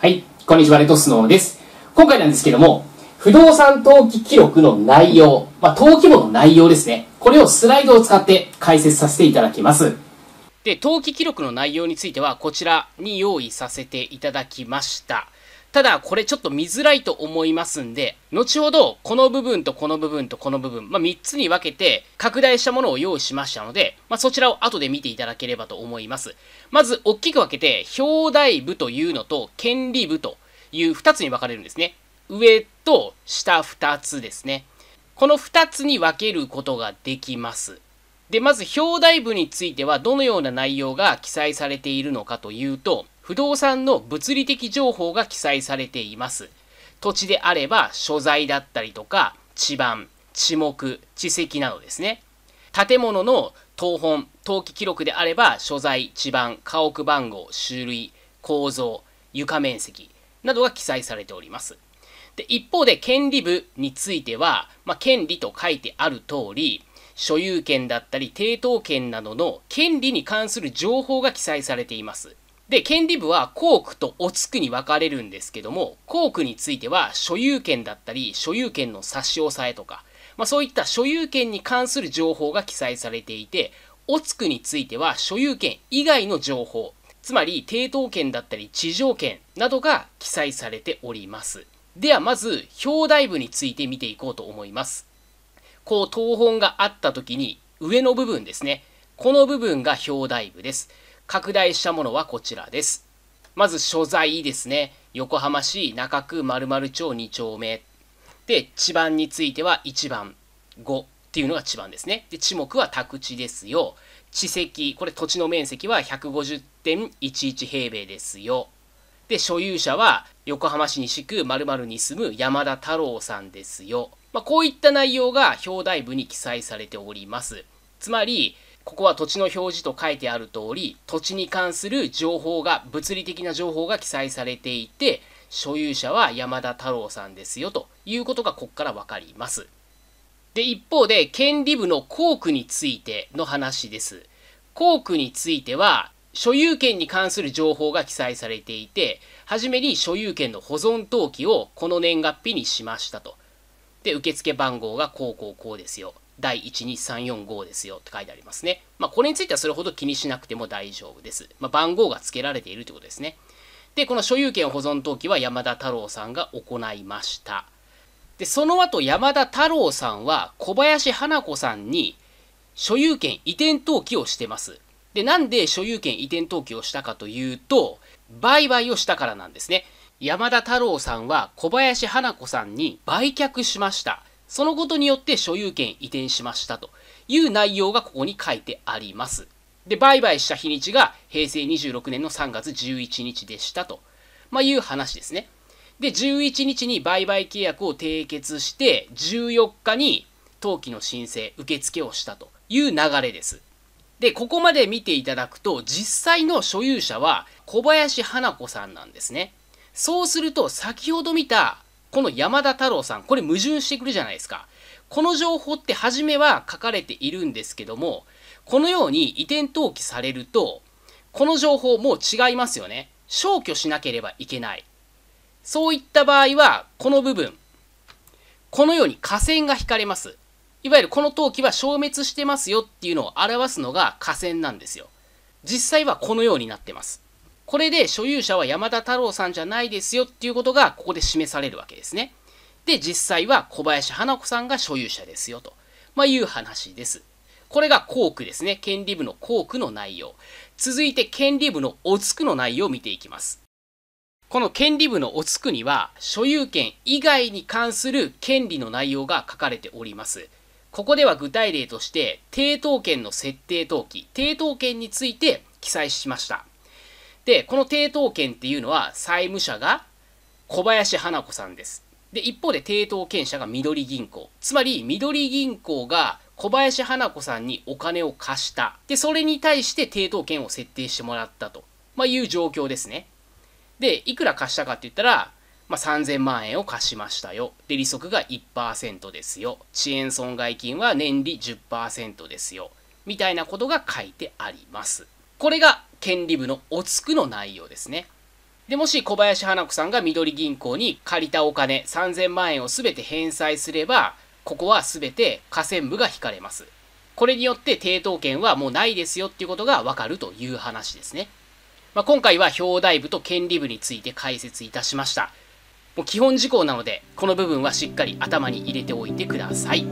はい、こんにちは、レトスノーです。今回なんですけども、不動産登記記録の内容、まあ、登記簿の内容ですね。これをスライドを使って解説させていただきます。で、登記記録の内容については、こちらに用意させていただきました。ただ、これちょっと見づらいと思いますんで、後ほど、この部分とこの部分とこの部分、まあ、3つに分けて、拡大したものを用意しましたので、まあ、そちらを後で見ていただければと思います。まず、大きく分けて、表題部というのと、権利部という2つに分かれるんですね。上と下2つですね。この2つに分けることができます。で、まず表題部についてはどのような内容が記載されているのかというと、不動産の物理的情報が記載されています。土地であれば所在だったりとか地盤、地目、地籍などですね。建物の当本、登記記録であれば所在、地盤、家屋番号、種類、構造、床面積などが記載されております。で一方で権利部については、まあ、権利と書いてある通り、所有権だったり抵当権などの権利に関する情報が記載されています。で、権利部はー区とオツクに分かれるんですけども、校区については所有権だったり、所有権の差し押さえとか、まあ、そういった所有権に関する情報が記載されていて、オツクについては所有権以外の情報、つまり抵当権だったり地上権などが記載されております。ではまず、表題部について見ていこうと思います。こう、東本があった時に、上の部分ですね。この部分が表題部です。拡大したものはこちらです。まず所在ですね。横浜市中区丸々町2丁目。で、地番については1番5っていうのが地番ですね。で、地目は宅地ですよ。地籍、これ土地の面積は150.11平米ですよ。で、所有者は横浜市西区丸々に住む山田太郎さんですよ。まあ、こういった内容が表題部に記載されております。つまり、ここは土地の表示と書いてある通り、土地に関する情報が、物理的な情報が記載されていて、所有者は山田太郎さんですよということがここから分かります。で、一方で、権利部の校区についての話です。校区については、所有権に関する情報が記載されていて、はじめに所有権の保存登記をこの年月日にしましたと。で、受付番号がこうこうこうですよ。第12345ですよって書いてありますね。まあ、これについてはそれほど気にしなくても大丈夫です。まあ、番号が付けられているということですね。で、この所有権保存登記は山田太郎さんが行いました。で、その後山田太郎さんは小林花子さんに所有権移転登記をしてます。で、なんで所有権移転登記をしたかというと、売買をしたからなんですね。山田太郎さんは小林花子さんに売却しました。そのことによって所有権移転しましたという内容がここに書いてあります。で、売買した日にちが平成26年の3月11日でしたと、まあ、いう話ですね。で、11日に売買契約を締結して、14日に登記の申請、受付をしたという流れです。で、ここまで見ていただくと、実際の所有者は小林花子さんなんですね。そうすると、先ほど見たこの山田太郎さん、これ矛盾してくるじゃないですか。この情報って初めは書かれているんですけども、このように移転登記されると、この情報もう違いますよね。消去しなければいけない。そういった場合は、この部分、このように河線が引かれます。いわゆるこの登記は消滅してますよっていうのを表すのが下線なんですよ。実際はこのようになってます。これで所有者は山田太郎さんじゃないですよっていうことがここで示されるわけですね。で、実際は小林花子さんが所有者ですよと、まあ、いう話です。これが校区ですね。権利部の校区の内容。続いて権利部のおつくの内容を見ていきます。この権利部のおつくには、所有権以外に関する権利の内容が書かれております。ここでは具体例として、抵当権の設定登記、抵当権について記載しました。で、この抵当権っていうのは債務者が小林花子さんです。で、一方で抵当権者が緑銀行。つまり、緑銀行が小林花子さんにお金を貸した。で、それに対して抵当権を設定してもらったと、まあ、いう状況ですね。で、いくら貸したかって言ったら、まあ、3000万円を貸しましたよ。で、利息が1%ですよ。遅延損害金は年利10%ですよ。みたいなことが書いてあります。これが権利部のおつくの内容ですね。で、もし小林花子さんが緑銀行に借りたお金3000万円を全て返済すれば、ここは全て河川部が引かれます。これによって抵当権はもうないですよっていうことがわかるという話ですね。まあ、今回は表題部と権利部について解説いたしました。もう基本事項なので、この部分はしっかり頭に入れておいてください。